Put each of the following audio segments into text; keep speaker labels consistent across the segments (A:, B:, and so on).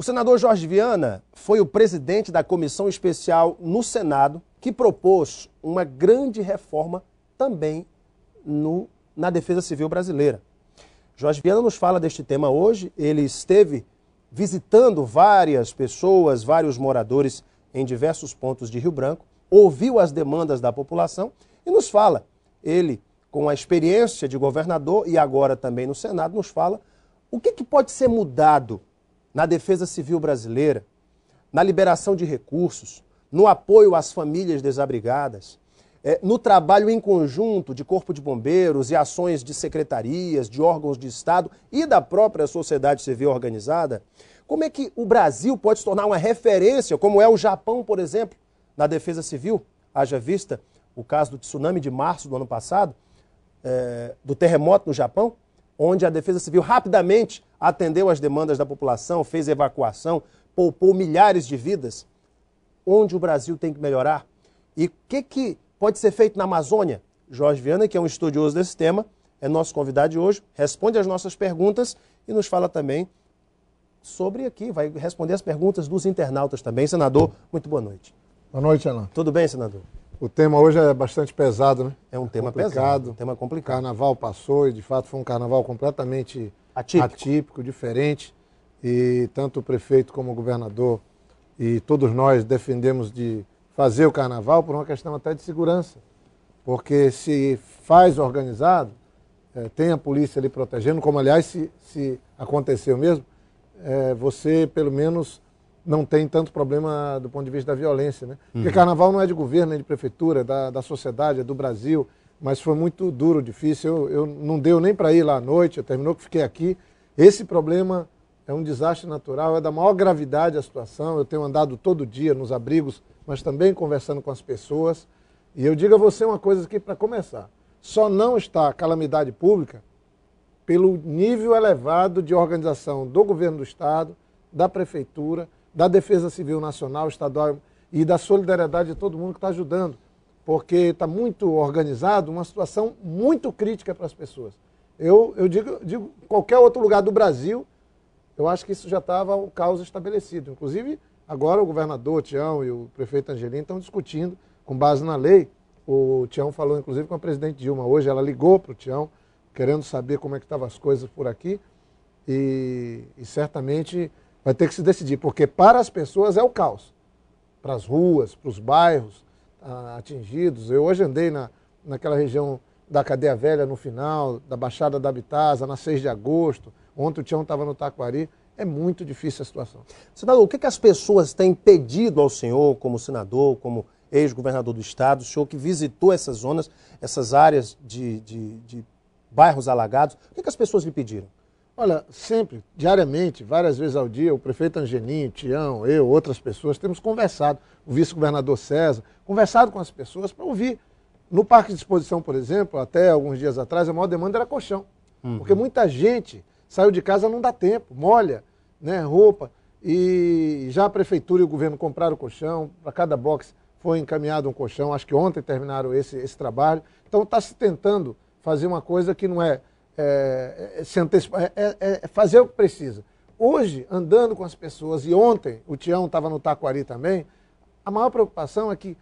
A: O senador Jorge Viana foi o presidente da comissão especial no Senado que propôs uma grande reforma também no, na Defesa Civil Brasileira. Jorge Viana nos fala deste tema hoje. Ele esteve visitando várias pessoas, vários moradores em diversos pontos de Rio Branco, ouviu as demandas da população e nos fala. Ele, com a experiência de governador e agora também no Senado, nos fala o que, que pode ser mudado na defesa civil brasileira, na liberação de recursos, no apoio às famílias desabrigadas, é, no trabalho em conjunto de Corpo de Bombeiros e ações de secretarias, de órgãos de Estado e da própria sociedade civil organizada, como é que o Brasil pode se tornar uma referência, como é o Japão, por exemplo, na defesa civil? Haja vista o caso do tsunami de março do ano passado, é, do terremoto no Japão, onde a Defesa Civil rapidamente atendeu às demandas da população, fez evacuação, poupou milhares de vidas. Onde o Brasil tem que melhorar? E o que, que pode ser feito na Amazônia? Jorge Viana, que é um estudioso desse tema, é nosso convidado de hoje, responde às nossas perguntas e nos fala também sobre aqui, vai responder as perguntas dos internautas também. Senador, muito boa noite. Boa noite, Alan. Tudo bem, senador? O tema hoje é bastante pesado, né? É um é tema complicado. pesado,
B: um tema complicado. O carnaval passou e, de fato, foi um carnaval completamente atípico, atípico diferente. E tanto o prefeito como o governador e todos nós defendemos de fazer o carnaval por uma questão até de segurança. Porque se faz organizado, é, tem a polícia ali protegendo, como aliás se, se aconteceu mesmo, é, você pelo menos não tem tanto problema do ponto de vista da violência, né? Porque uhum. carnaval não é de governo, é de prefeitura, é da, da sociedade, é do Brasil, mas foi muito duro, difícil. Eu, eu não deu nem para ir lá à noite, terminou que fiquei aqui. Esse problema é um desastre natural, é da maior gravidade a situação. Eu tenho andado todo dia nos abrigos, mas também conversando com as pessoas. E eu digo a você uma coisa aqui para começar. Só não está calamidade pública pelo nível elevado de organização do governo do estado, da prefeitura, da Defesa Civil Nacional, Estadual e da solidariedade de todo mundo que está ajudando, porque está muito organizado, uma situação muito crítica para as pessoas. Eu, eu digo, digo, qualquer outro lugar do Brasil, eu acho que isso já estava o caos estabelecido. Inclusive, agora o governador Tião e o prefeito Angelim estão discutindo, com base na lei. O Tião falou, inclusive, com a presidente Dilma hoje, ela ligou para o Tião, querendo saber como é que estavam as coisas por aqui. e, e certamente Vai ter que se decidir, porque para as pessoas é o caos. Para as ruas, para os bairros ah, atingidos. Eu hoje andei na, naquela região da Cadeia Velha no final, da Baixada da Habitasa, na 6 de agosto. Ontem o Tião estava no
A: Taquari. É
B: muito difícil a situação.
A: Senador, o que, é que as pessoas têm pedido ao senhor, como senador, como ex-governador do estado, o senhor que visitou essas zonas, essas áreas de, de, de bairros alagados, o que, é que as pessoas lhe pediram? Olha, sempre,
B: diariamente, várias vezes ao dia, o prefeito Angeninho, Tião, eu, outras pessoas, temos conversado, o vice-governador César, conversado com as pessoas para ouvir. No parque de exposição, por exemplo, até alguns dias atrás, a maior demanda era colchão. Uhum. Porque muita gente saiu de casa, não dá tempo, molha, né, roupa. E já a prefeitura e o governo compraram colchão, para cada box foi encaminhado um colchão, acho que ontem terminaram esse, esse trabalho. Então está se tentando fazer uma coisa que não é é, é, se antecipar, é é, é, é, fazer o que precisa. Hoje, andando com as pessoas, e ontem o Tião estava no Taquari também, a maior preocupação é que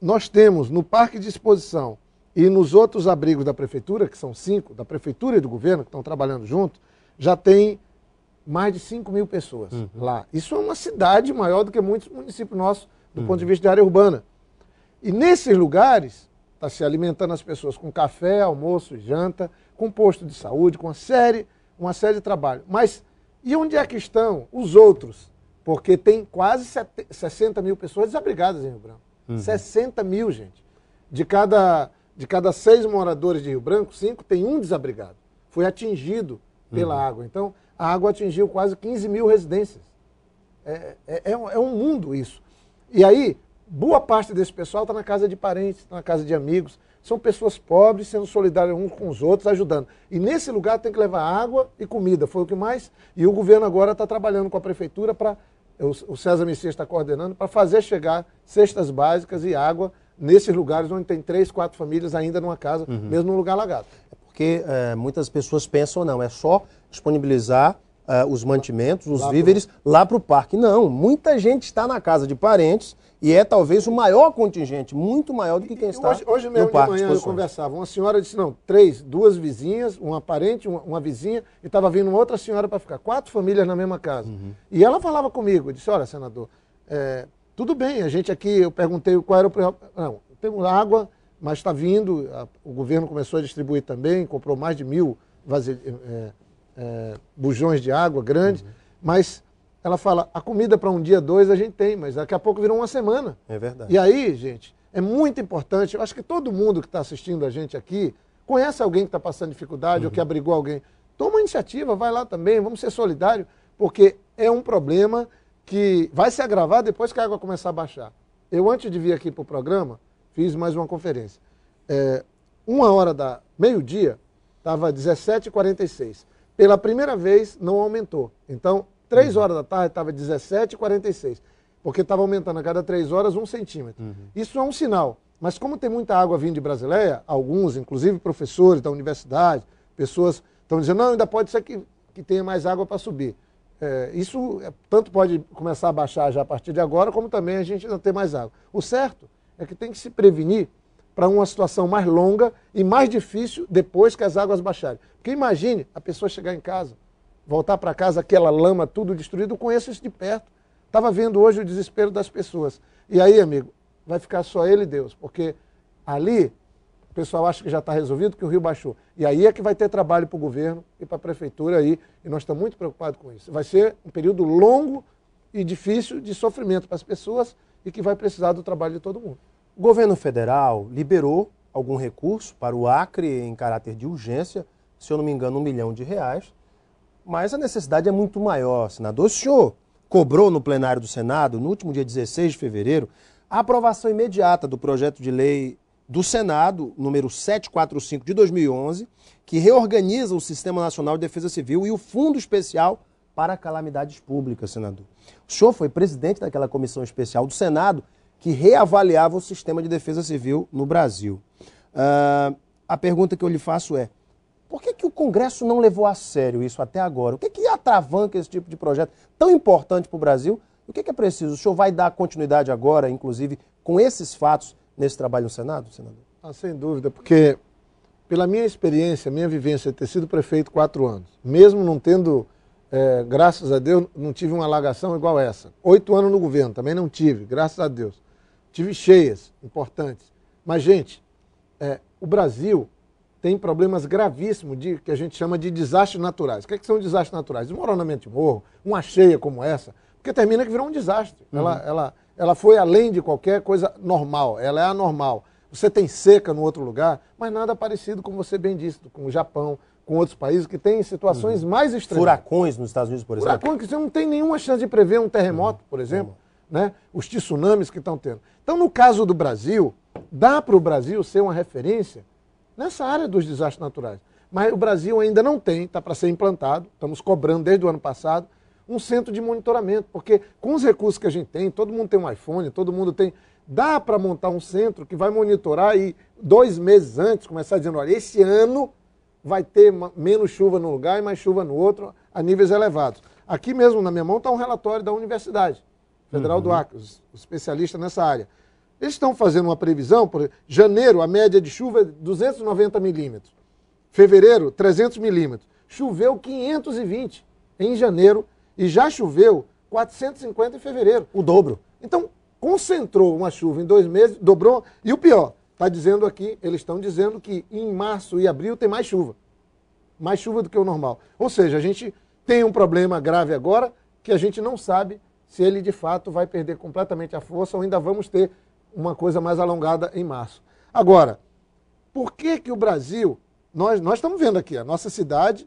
B: nós temos no parque de exposição e nos outros abrigos da prefeitura, que são cinco, da prefeitura e do governo, que estão trabalhando junto, já tem mais de 5 mil pessoas uhum. lá. Isso é uma cidade maior do que muitos municípios nossos, do uhum. ponto de uhum. vista de área urbana. E nesses lugares, está se alimentando as pessoas com café, almoço, janta, com posto de saúde, com uma série, uma série de trabalho. Mas e onde é que estão os outros? Porque tem quase 60 mil pessoas desabrigadas em Rio Branco. Uhum. 60 mil, gente. De cada, de cada seis moradores de Rio Branco, cinco tem um desabrigado. Foi atingido pela uhum. água. Então, a água atingiu quase 15 mil residências. É, é, é, um, é um mundo isso. E aí, boa parte desse pessoal está na casa de parentes, tá na casa de amigos. São pessoas pobres, sendo solidárias uns com os outros, ajudando. E nesse lugar tem que levar água e comida, foi o que mais. E o governo agora está trabalhando com a prefeitura para. O César Messias está coordenando para fazer chegar cestas básicas e água nesses lugares onde tem três, quatro famílias ainda numa casa, uhum. mesmo num
A: lugar alagado. É porque é, muitas pessoas pensam, não, é só disponibilizar é, os mantimentos, os lá víveres, pro... lá para o parque. Não, muita gente está na casa de parentes, e é talvez o maior contingente, muito maior do que quem está hoje, hoje mesmo no parque de manhã eu
B: conversava, uma senhora disse, não, três, duas vizinhas, uma parente, uma, uma vizinha, e estava vindo uma outra senhora para ficar, quatro famílias na mesma casa. Uhum. E ela falava comigo, disse, olha, senador, é, tudo bem, a gente aqui, eu perguntei qual era o... Não, temos água, mas está vindo, a, o governo começou a distribuir também, comprou mais de mil é, é, bujões de água grandes, uhum. mas ela fala, a comida para um dia, dois, a gente tem, mas daqui a pouco virou uma semana.
A: É verdade. E aí,
B: gente, é muito importante, eu acho que todo mundo que está assistindo a gente aqui conhece alguém que está passando dificuldade uhum. ou que uhum. abrigou alguém. Toma iniciativa, vai lá também, vamos ser solidários, porque é um problema que vai se agravar depois que a água começar a baixar. Eu, antes de vir aqui para o programa, fiz mais uma conferência. É, uma hora da meio-dia, estava 17h46. Pela primeira vez, não aumentou. Então, 3 uhum. horas da tarde estava 17,46, porque estava aumentando a cada 3 horas um centímetro. Uhum. Isso é um sinal. Mas como tem muita água vindo de Brasileia, alguns, inclusive professores da universidade, pessoas estão dizendo, não, ainda pode ser que, que tenha mais água para subir. É, isso é, tanto pode começar a baixar já a partir de agora, como também a gente ainda ter mais água. O certo é que tem que se prevenir para uma situação mais longa e mais difícil depois que as águas baixarem. Porque imagine a pessoa chegar em casa, voltar para casa, aquela lama, tudo destruído. Eu conheço isso de perto. Estava vendo hoje o desespero das pessoas. E aí, amigo, vai ficar só ele e Deus, porque ali o pessoal acha que já está resolvido, que o rio baixou. E aí é que vai ter trabalho para o governo e para a prefeitura aí, e nós estamos muito preocupados com isso. Vai ser um período longo e difícil de sofrimento para as pessoas e que vai precisar
A: do trabalho de todo mundo. O governo federal liberou algum recurso para o Acre em caráter de urgência, se eu não me engano, um milhão de reais, mas a necessidade é muito maior. Senador, o senhor cobrou no plenário do Senado, no último dia 16 de fevereiro, a aprovação imediata do projeto de lei do Senado, número 745 de 2011, que reorganiza o Sistema Nacional de Defesa Civil e o Fundo Especial para Calamidades Públicas, senador. O senhor foi presidente daquela comissão especial do Senado que reavaliava o sistema de defesa civil no Brasil. Uh, a pergunta que eu lhe faço é: por que, que o Congresso não levou a sério isso até agora? O que, que atravanca esse tipo de projeto tão importante para o Brasil? O que, que é preciso? O senhor vai dar continuidade agora, inclusive, com esses fatos nesse trabalho no Senado, senador?
B: Ah, sem dúvida, porque pela minha experiência, minha vivência, de ter sido prefeito quatro anos, mesmo não tendo, é, graças a Deus, não tive uma alagação igual essa. Oito anos no governo, também não tive, graças a Deus. Tive cheias importantes. Mas, gente, é, o Brasil tem problemas gravíssimos de que a gente chama de desastres naturais. O que, é que são desastres naturais? Desmoronamento de morro, uma cheia como essa, porque termina que virou um desastre. Uhum. Ela, ela, ela foi além de qualquer coisa normal, ela é anormal. Você tem seca no outro lugar, mas nada parecido, como você bem disse, com o Japão, com outros países que têm situações uhum. mais extremas.
A: Furacões nos Estados Unidos, por exemplo.
B: Furacões que você não tem nenhuma chance de prever um terremoto, uhum. por exemplo, uhum. né? os tsunamis que estão tendo. Então, no caso do Brasil, dá para o Brasil ser uma referência nessa área dos desastres naturais. Mas o Brasil ainda não tem, está para ser implantado, estamos cobrando desde o ano passado, um centro de monitoramento, porque com os recursos que a gente tem, todo mundo tem um iPhone, todo mundo tem. Dá para montar um centro que vai monitorar e dois meses antes começar dizendo: olha, esse ano vai ter menos chuva num lugar e mais chuva no outro, a níveis elevados. Aqui mesmo na minha mão está um relatório da Universidade Federal uhum. do Acre, especialista nessa área. Eles estão fazendo uma previsão, por janeiro, a média de chuva é 290 milímetros. Fevereiro, 300 milímetros. Choveu 520 em janeiro e já choveu 450 em fevereiro. O dobro. Então, concentrou uma chuva em dois meses, dobrou. E o pior, está dizendo aqui, eles estão dizendo que em março e abril tem mais chuva. Mais chuva do que o normal. Ou seja, a gente tem um problema grave agora que a gente não sabe se ele de fato vai perder completamente a força ou ainda vamos ter uma coisa mais alongada em março. Agora, por que, que o Brasil. Nós, nós estamos vendo aqui, a nossa cidade,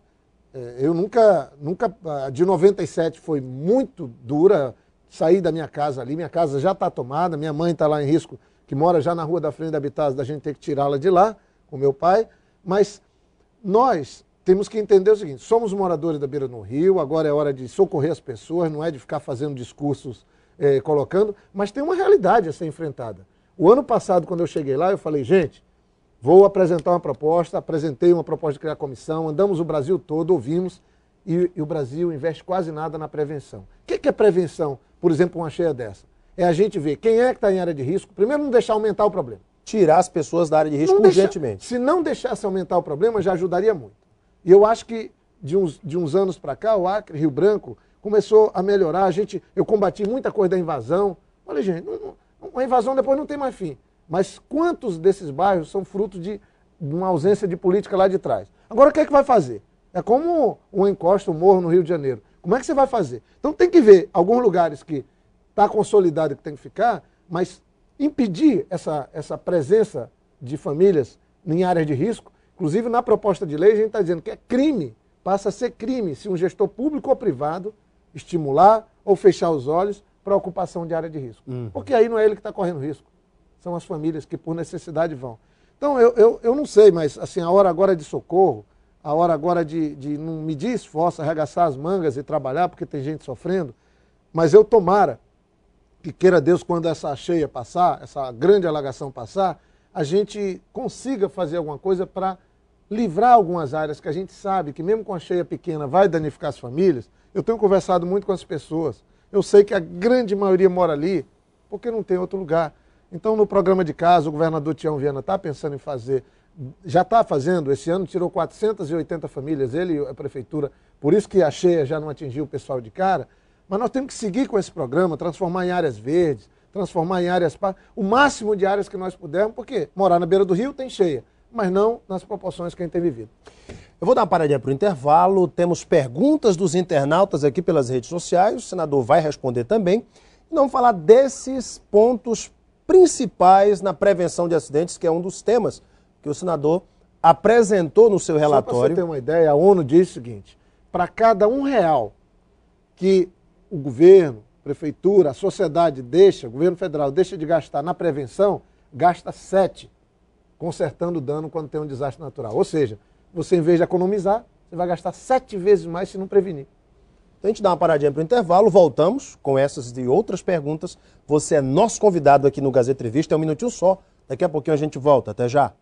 B: é, eu nunca. nunca de 97 foi muito dura, saí da minha casa ali, minha casa já está tomada, minha mãe está lá em risco, que mora já na rua da frente da habitação da gente ter que tirá-la de lá, com meu pai. Mas nós temos que entender o seguinte: somos moradores da beira do rio, agora é hora de socorrer as pessoas, não é de ficar fazendo discursos é, colocando, mas tem uma realidade a ser enfrentada. O ano passado, quando eu cheguei lá, eu falei, gente, vou apresentar uma proposta, apresentei uma proposta de criar comissão, andamos o Brasil todo, ouvimos, e, e o Brasil investe quase nada na prevenção. O que, que é prevenção, por exemplo, uma cheia dessa? É a gente ver quem é que está em área de risco, primeiro não deixar aumentar o problema. Tirar as pessoas da área de risco não urgentemente. Deixa, se não deixasse aumentar o problema, já ajudaria muito. E eu acho que de uns, de uns anos para cá, o Acre, Rio Branco, começou a melhorar, a gente, eu combati muita coisa da invasão. Olha, gente, não, não, a invasão depois não tem mais fim. Mas quantos desses bairros são fruto de, de uma ausência de política lá de trás? Agora, o que é que vai fazer? É como uma encosta, um morro no Rio de Janeiro. Como é que você vai fazer? Então, tem que ver alguns lugares que está consolidado que tem que ficar, mas impedir essa, essa presença de famílias em áreas de risco. Inclusive, na proposta de lei, a gente está dizendo que é crime, passa a ser crime se um gestor público ou privado estimular ou fechar os olhos para a ocupação de área de risco. Uhum. Porque aí não é ele que está correndo risco, são as famílias que por necessidade vão. Então, eu, eu, eu não sei, mas assim, a hora agora de socorro, a hora agora de, de não medir esforço, arregaçar as mangas e trabalhar, porque tem gente sofrendo, mas eu tomara que queira Deus, quando essa cheia passar, essa grande alagação passar, a gente consiga fazer alguma coisa para livrar algumas áreas que a gente sabe que mesmo com a cheia pequena vai danificar as famílias, eu tenho conversado muito com as pessoas. Eu sei que a grande maioria mora ali porque não tem outro lugar. Então, no programa de casa, o governador Tião Viana está pensando em fazer, já está fazendo, esse ano tirou 480 famílias, ele e a prefeitura, por isso que a cheia já não atingiu o pessoal de cara. Mas nós temos que seguir com esse programa, transformar em áreas verdes, transformar em áreas, o máximo de áreas que nós pudermos, porque morar na beira do rio tem cheia, mas não nas proporções
A: que a gente tem vivido. Eu vou dar uma paradinha para o intervalo. Temos perguntas dos internautas aqui pelas redes sociais. O senador vai responder também. E vamos falar desses pontos principais na prevenção de acidentes, que é um dos temas que o senador apresentou no seu relatório. Só para você ter uma ideia, a ONU diz o seguinte: para cada um real
B: que o governo, prefeitura, a sociedade deixa, o governo federal deixa de gastar na prevenção, gasta sete consertando dano quando tem um desastre natural. Ou
A: seja, você, em vez de economizar, você vai gastar sete vezes mais se não prevenir. Então a gente dá uma paradinha para o intervalo, voltamos com essas e outras perguntas. Você é nosso convidado aqui no Gazeta Entrevista, é um minutinho só. Daqui a pouquinho a gente volta. Até já.